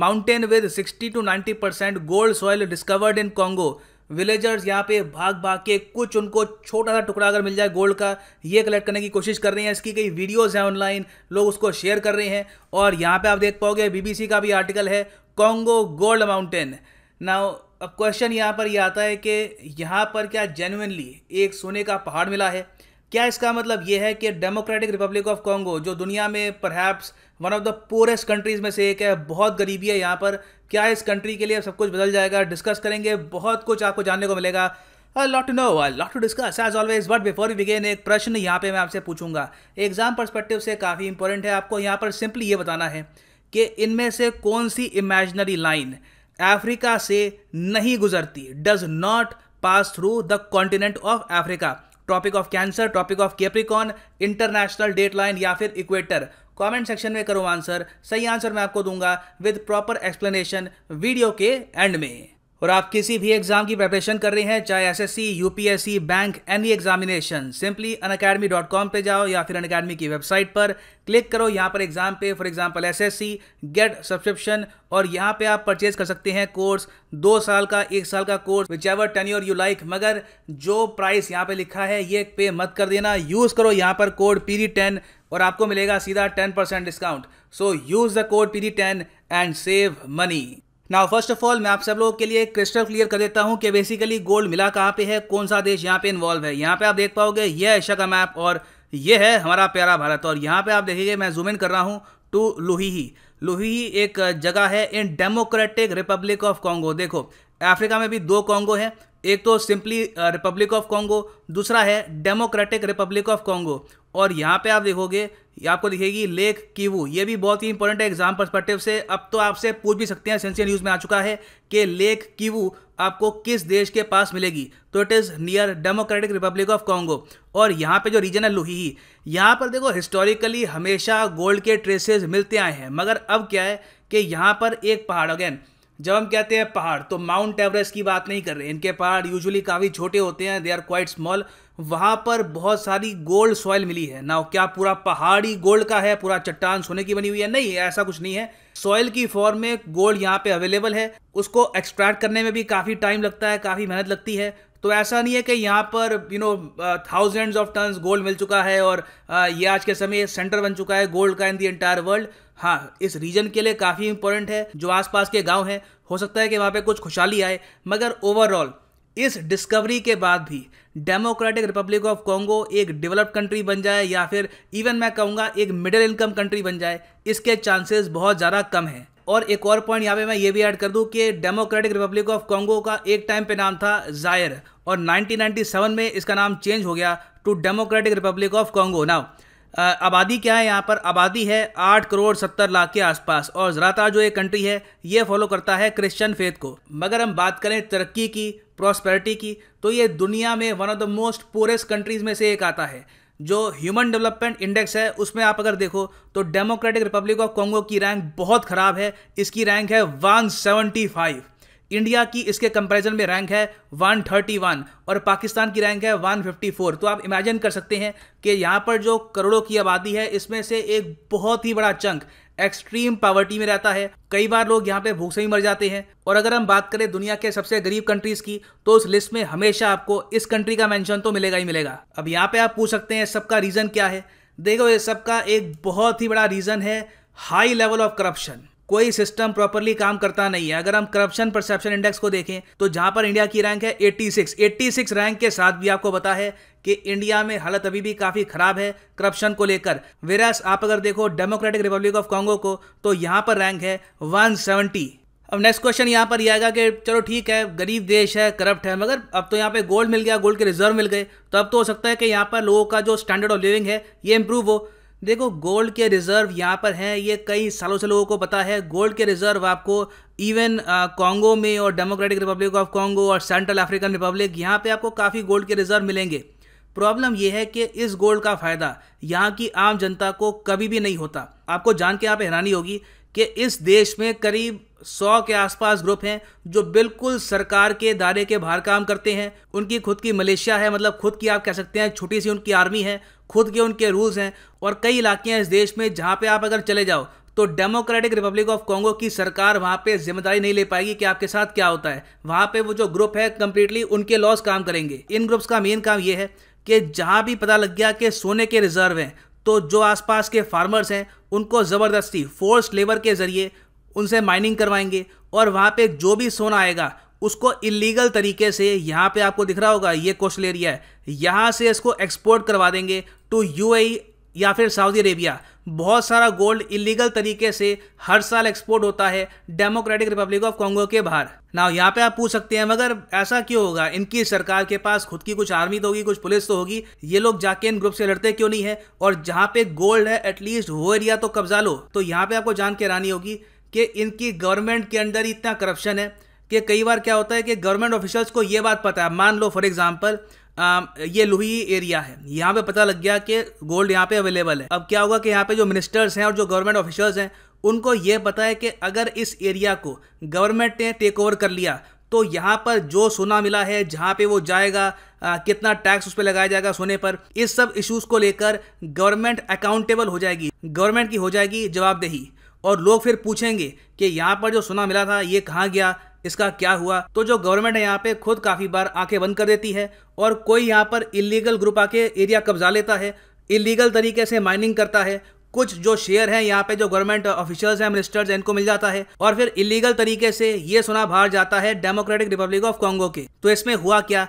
mountain with 60 to 90 percent gold soil discovered in Congo villagers यहाँ पे भाग भाग के कुछ उनको छोटा सा टुकड़ा अगर मिल जाए गोल्ड का ये कलेक्ट करने की कोशिश कर रहे हैं इसकी कई वीडियोस हैं ऑनलाइन लोग उसको शेयर कर रहे हैं और यहाँ पे आप देख पाओगे बीबीसी का भी आर्टिकल है कॉन्गो गोल्ड माउंटेन नाउ अब क्वेश्चन यहाँ पर ये यह आता है कि यहाँ पर क्या जेनुनली एक सोने का पहाड़ मिला है क्या इसका मतलब यह है कि डेमोक्रेटिक रिपब्लिक ऑफ कॉन्गो जो दुनिया में perhaps one of the poorest countries में से एक है बहुत गरीबी है यहाँ पर क्या इस कंट्री के लिए सब कुछ बदल जाएगा डिस्कस करेंगे बहुत कुछ आपको जानने को मिलेगा lot to know lot to discuss as always but before you begin एक प्रश्न यहाँ पे मैं आपसे पूछूंगा एग्जाम परस्पेक्टिव से काफ़ी इंपॉर्टेंट है आपको यहाँ पर सिंपली ये बताना है कि इनमें से कौन सी इमेजनरी लाइन अफ्रीका से नहीं गुजरती does not pass through the continent of Africa topic of Cancer topic of Capricorn international date line या फिर इक्वेटर कमेंट सेक्शन में करो आंसर सही आंसर मैं आपको दूंगा विद प्रॉपर एक्सप्लेनेशन वीडियो के एंड में और आप किसी भी एग्जाम की प्रिपरेशन कर रहे हैं चाहे SSC, UPSC, bank any examination simply Unacademy पे जाओ या फिर अन अकेडमी की वेबसाइट पर क्लिक करो यहाँ पर एग्जाम पे for S SSC get subscription और यहाँ पे आप परचेज कर सकते हैं कोर्स दो साल का एक साल का course which ever tenure like मगर जो प्राइस यहाँ पे लिखा है ये पे मत कर देना यूज़ करो यहाँ पर कोड पी टेन और आपको मिलेगा सीधा ten percent discount so use the code P ten and save money now first of all मैं आप सब लोगों के लिए क्रिस्टल क्लियर कर देता हूँ कि बेसिकली गोल्ड मिला कहाँ पे है कौन सा देश यहाँ पे इन्वॉल्व है यहाँ पे आप देख पाओगे यह है एशिया का मैप और यह है हमारा प्यारा भारत और यहाँ पे आप देखेंगे मैं जूम इन कर रहा हूँ टू लोही लुही एक जगह है in Democratic Republic of Congo देखो अफ्रीका में भी दो कॉन्गो है एक तो सिंपली रिपब्लिक ऑफ कॉन्गो दूसरा है डेमोक्रेटिक रिपब्लिक ऑफ कॉन्गो और यहाँ पे आप देखोगे आपको दिखेगी लेक कीवू ये भी बहुत ही इंपॉर्टेंट है एग्जाम परस्पेक्टिव से अब तो आपसे पूछ भी सकते हैं सेंसियल न्यूज़ में आ चुका है कि लेक कीवू आपको किस देश के पास मिलेगी तो it is near Democratic Republic of Congo और यहाँ पे जो रीजन है लुही यहाँ पर देखो हिस्टोरिकली हमेशा गोल्ड के ट्रेसेस मिलते आए हैं मगर अब क्या है कि यहाँ पर एक पहाड़ अगेन जब हम कहते हैं पहाड़ तो माउंट एवरेस्ट की बात नहीं कर रहे इनके पहाड़ यूजुअली काफ़ी छोटे होते हैं दे आर क्वाइट स्मॉल वहाँ पर बहुत सारी गोल्ड सॉइल मिली है ना क्या पूरा पहाड़ी गोल्ड का है पूरा चट्टान सोने की बनी हुई है नहीं ऐसा कुछ नहीं है सॉइल की फॉर्म में गोल्ड यहाँ पे अवेलेबल है उसको एक्सट्रैक्ट करने में भी काफ़ी टाइम लगता है काफ़ी मेहनत लगती है तो ऐसा नहीं है कि यहाँ पर you know thousands of tons gold मिल चुका है और uh, ये आज के समय सेंटर बन चुका है गोल्ड का इन दी एंटायर वर्ल्ड हाँ इस रीजन के लिए काफ़ी इंपॉर्टेंट है जो आसपास के गांव हैं हो सकता है कि वहाँ पे कुछ खुशहाली आए मगर ओवरऑल इस डिस्कवरी के बाद भी डेमोक्रेटिक रिपब्लिक ऑफ कॉन्गो एक डेवलप्ड कंट्री बन जाए या फिर इवन मैं कहूँगा एक मिडिल इनकम कंट्री बन जाए इसके चांसेस बहुत ज़्यादा कम हैं और एक और पॉइंट यहाँ पे मैं ये भी ऐड कर दूँ कि डेमोक्रेटिक रिपब्लिक ऑफ कॉन्गो का एक टाइम पे नाम था जायर और 1997 में इसका नाम चेंज हो गया to Democratic Republic of Congo now आबादी क्या है यहाँ पर आबादी है आठ करोड़ सत्तर लाख के आसपास और ज़्यादातर जो एक कंट्री है ये फॉलो करता है क्रिश्चियन फेथ को मगर हम बात करें तरक्की की प्रॉस्पेरिटी की तो ये दुनिया में one of the most poorest countries में से एक आता है जो ह्यूमन डेवलपमेंट इंडेक्स है उसमें आप अगर देखो तो डेमोक्रेटिक रिपब्लिक ऑफ कॉन्गो की रैंक बहुत ख़राब है इसकी रैंक है 175 इंडिया की इसके कंपैरिजन में रैंक है 131 और पाकिस्तान की रैंक है 154 तो आप इमेजिन कर सकते हैं कि यहाँ पर जो करोड़ों की आबादी है इसमें से एक बहुत ही बड़ा चंक एक्सट्रीम पावर्टी में रहता है कई बार लोग यहाँ पे भूख से ही मर जाते हैं और अगर हम बात करें दुनिया के सबसे गरीब कंट्रीज की तो उस लिस्ट में हमेशा आपको इस कंट्री का मेंशन तो मिलेगा ही मिलेगा अब यहाँ पे आप पूछ सकते हैं सबका रीज़न क्या है देखो ये सबका एक बहुत ही बड़ा रीज़न है हाई लेवल ऑफ करप्शन कोई सिस्टम प्रॉपरली काम करता नहीं है अगर हम करप्शन परसेप्शन इंडेक्स को देखें तो जहां पर इंडिया की रैंक है 86 86 रैंक के साथ भी आपको बता है कि इंडिया में हालत अभी भी काफ़ी ख़राब है करप्शन को लेकर वेरास आप अगर देखो डेमोक्रेटिक रिपब्लिक ऑफ कांगो को तो यहां पर रैंक है 170 अब नेक्स्ट क्वेश्चन यहाँ पर यह आएगा कि चलो ठीक है गरीब देश है करप्ट है मगर अब तो यहाँ पे गोल्ड मिल गया गोल्ड के रिजर्व मिल गए तो अब तो हो सकता है कि यहाँ पर लोगों का जो स्टैंडर्ड ऑफ लिविंग है ये इम्प्रूव हो देखो गोल्ड के रिज़र्व यहाँ पर हैं ये कई सालों से लोगों को पता है गोल्ड के रिज़र्व आपको इवन कॉन्गो में और डेमोक्रेटिक रिपब्लिक ऑफ कॉन्गो और सेंट्रल अफ्रीकन रिपब्लिक यहाँ पे आपको काफ़ी गोल्ड के रिज़र्व मिलेंगे प्रॉब्लम यह है कि इस गोल्ड का फ़ायदा यहाँ की आम जनता को कभी भी नहीं होता आपको जान के यहाँ पर हैरानी होगी कि इस देश में करीब सौ के आसपास ग्रुप हैं जो बिल्कुल सरकार के दायरे के बाहर काम करते हैं उनकी खुद की मलेशिया है मतलब खुद की आप कह सकते हैं छोटी सी उनकी आर्मी है खुद के उनके रूल्स हैं और कई इलाके हैं इस देश में जहाँ पे आप अगर चले जाओ तो डेमोक्रेटिक रिपब्लिक ऑफ कॉन्गो की सरकार वहाँ पे जिम्मेदारी नहीं ले पाएगी कि आपके साथ क्या होता है वहाँ पे वो जो ग्रुप है कम्प्लीटली उनके लॉस काम करेंगे इन ग्रुप्स का मेन काम ये है कि जहाँ भी पता लग गया कि सोने के रिजर्व हैं तो जो आसपास के फार्मर्स हैं उनको ज़बरदस्ती फोर्स लेबर के ज़रिए उनसे माइनिंग करवाएंगे और वहाँ पे जो भी सोना आएगा उसको इलीगल तरीके से यहाँ पे आपको दिख रहा होगा ये कोस्टल एरिया है यहाँ से इसको एक्सपोर्ट करवा देंगे टू यू e या फिर सऊदी अरेबिया बहुत सारा गोल्ड इलीगल तरीके से हर साल एक्सपोर्ट होता है डेमोक्रेटिक रिपब्लिक ऑफ कॉन्गो के बाहर ना यहाँ पे आप पूछ सकते हैं मगर ऐसा क्यों होगा इनकी सरकार के पास खुद की कुछ आर्मी तो होगी कुछ पुलिस तो होगी ये लोग जाके इन ग्रुप से लड़ते क्यों नहीं है और जहाँ पे गोल्ड है एटलीस्ट वो एरिया तो कब्जा लो तो यहाँ पे आपको जान के रानी होगी कि इनकी गवर्नमेंट के अंदर इतना करप्शन है कि कई बार क्या होता है कि गवर्नमेंट ऑफिशल्स को ये बात पता है मान लो फॉर एग्जाम्पल ये लुही एरिया है यहाँ पे पता लग गया कि गोल्ड यहाँ पे अवेलेबल है अब क्या होगा कि यहाँ पे जो मिनिस्टर्स हैं और जो गवर्नमेंट ऑफिशल्स हैं उनको ये पता है कि अगर इस एरिया को गवर्नमेंट ने टेक ओवर कर लिया तो यहाँ पर जो सोना मिला है जहाँ पे वो जाएगा आ, कितना टैक्स उस पर लगाया जाएगा सोने पर इस सब इश्यूज़ को लेकर गवर्नमेंट अकाउंटेबल हो जाएगी गवर्नमेंट की हो जाएगी जवाबदेही और लोग फिर पूछेंगे कि यहाँ पर जो सुना मिला था ये कहाँ गया इसका क्या हुआ तो जो गवर्नमेंट है यहाँ पे खुद काफ़ी बार आंखें बंद कर देती है और कोई यहाँ पर इलीगल ग्रुप आके एरिया कब्जा लेता है इलीगल तरीके से माइनिंग करता है कुछ जो शेयर हैं यहाँ पे जो गवर्नमेंट ऑफिशियल्स हैं मिनिस्टर्स हैं इनको मिल जाता है और फिर इलीगल तरीके से ये सोना बाहर जाता है डेमोक्रेटिक रिपब्लिक ऑफ कॉन्गो के तो इसमें हुआ क्या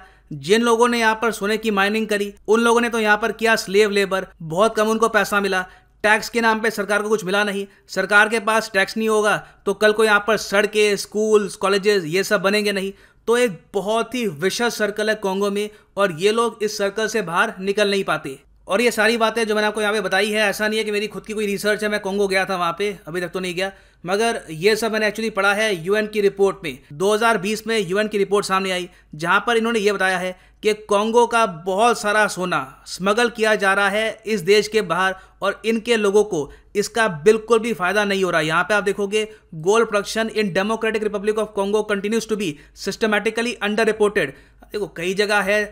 जिन लोगों ने यहाँ पर सोने की माइनिंग करी उन लोगों ने तो यहाँ पर किया स्लेव लेबर बहुत कम उनको पैसा मिला टैक्स के नाम पे सरकार को कुछ मिला नहीं सरकार के पास टैक्स नहीं होगा तो कल को यहाँ पर सड़कें स्कूल्स कॉलेजेस ये सब बनेंगे नहीं तो एक बहुत ही विशेष सर्कल है कॉन्गो में और ये लोग इस सर्कल से बाहर निकल नहीं पाते और ये सारी बातें जो मैंने आपको यहाँ पे बताई है ऐसा नहीं है कि मेरी खुद की कोई रिसर्च है मैं कॉन्गो गया था वहाँ पे अभी तक तो नहीं गया मगर ये सब मैंने एक्चुअली पढ़ा है यूएन की रिपोर्ट में 2020 में यूएन की रिपोर्ट सामने आई जहां पर इन्होंने ये बताया है कि कॉन्गो का बहुत सारा सोना स्मगल किया जा रहा है इस देश के बाहर और इनके लोगों को इसका बिल्कुल भी फायदा नहीं हो रहा यहाँ पे आप देखोगे gold production in Democratic Republic of Congo continues to be systematically under reported देखो कई जगह है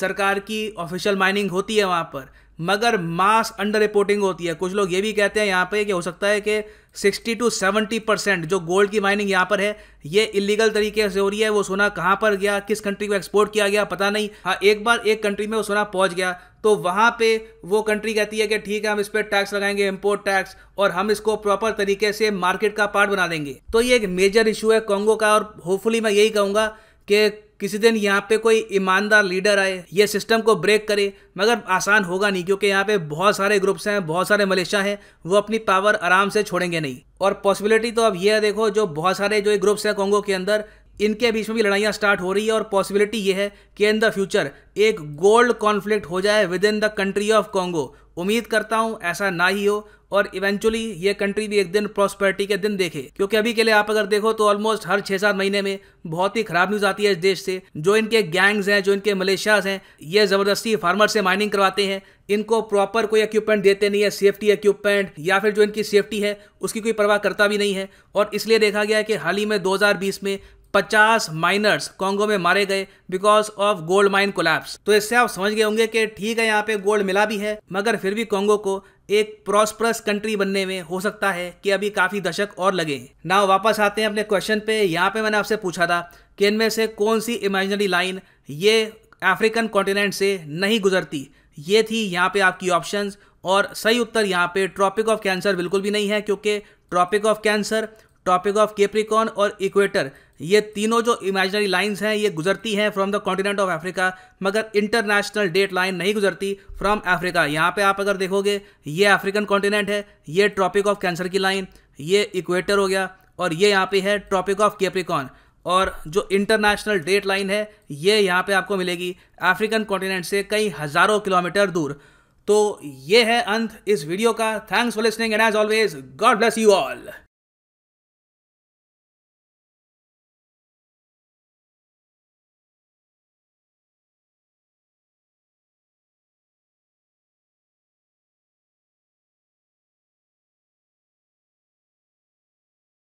सरकार की ऑफिशियल माइनिंग होती है वहाँ पर मगर मास अंडर रिपोर्टिंग होती है कुछ लोग ये भी कहते हैं यहाँ पे कि हो सकता है कि 60 टू 70 परसेंट जो गोल्ड की माइनिंग यहाँ पर है ये इलीगल तरीके से हो रही है वो सोना कहाँ पर गया किस कंट्री को एक्सपोर्ट किया गया पता नहीं हाँ एक बार एक कंट्री में वो सोना पहुँच गया तो वहाँ पे वो कंट्री कहती है कि ठीक है हम इस पर टैक्स लगाएंगे इम्पोर्ट टैक्स और हम इसको प्रॉपर तरीके से मार्केट का पार्ट बना देंगे तो ये एक मेजर इशू है कॉन्गो का और होपफुली मैं यही कहूँगा कि किसी दिन यहाँ पे कोई ईमानदार लीडर आए ये सिस्टम को ब्रेक करे मगर आसान होगा नहीं क्योंकि यहाँ पे बहुत सारे ग्रुप्स हैं बहुत सारे मलेशिया हैं वो अपनी पावर आराम से छोड़ेंगे नहीं और पॉसिबिलिटी तो अब ये है देखो जो बहुत सारे जो ग्रुप्स हैं कॉन्गो के अंदर इनके बीच में भी लड़ाइयाँ स्टार्ट हो रही है और पॉसिबिलिटी ये है कि इन द फ्यूचर एक गोल्ड कॉन्फ्लिक्ट हो जाए within the country of Congo उम्मीद करता हूँ ऐसा ना ही हो और इवेंचुअली ये कंट्री भी एक दिन प्रॉस्पेरिटी के दिन देखे क्योंकि अभी के लिए आप अगर देखो तो ऑलमोस्ट हर छः सात महीने में बहुत ही खराब न्यूज़ आती है इस देश से जो इनके गैंग्स हैं जो इनके मलेशियाज हैं ये ज़बरदस्ती फार्मर से माइनिंग करवाते हैं इनको प्रॉपर कोई इक्विपमेंट देते नहीं है सेफ्टी इक्विपमेंट या फिर जो इनकी सेफ्टी है उसकी कोई परवाह करता भी नहीं है और इसलिए देखा गया है कि हाल ही में 2020 में पचास माइनर्स कॉन्गो में मारे गए because of gold mine collapse तो इससे आप समझ गए होंगे कि ठीक है यहाँ पे गोल्ड मिला भी है मगर फिर भी कॉन्गो को एक प्रॉस्परस कंट्री बनने में हो सकता है कि अभी काफी दशक और लगे ना वापस आते हैं अपने क्वेश्चन पे यहाँ पे मैंने आपसे पूछा था कि इनमें से कौन सी इमेजनरी लाइन ये अफ्रीकन कॉन्टिनेंट से नहीं गुजरती ये थी यहाँ पे आपकी ऑप्शंस और सही उत्तर यहाँ पे ट्रॉपिक ऑफ कैंसर बिल्कुल भी नहीं है क्योंकि tropic of Cancer topic of Capricorn और इक्वेटर ये तीनों जो इमेजनरी लाइंस हैं ये गुजरती हैं from the continent of Africa मगर इंटरनेशनल डेट लाइन नहीं गुजरती फ्रॉम अफ्रीका यहाँ पे आप अगर देखोगे ये अफ्रीकन कॉन्टिनेंट है ये ट्रॉपिक ऑफ कैंसर की लाइन ये इक्वेटर हो गया और ये यहाँ पे है ट्रॉपिक ऑफ केप्रिकॉन और जो इंटरनेशनल डेट लाइन है ये यहाँ पर आपको मिलेगी अफ्रीकन कॉन्टिनेंट से कई हज़ारों किलोमीटर दूर तो ये है अंत इस वीडियो का thanks for listening and as always God bless you all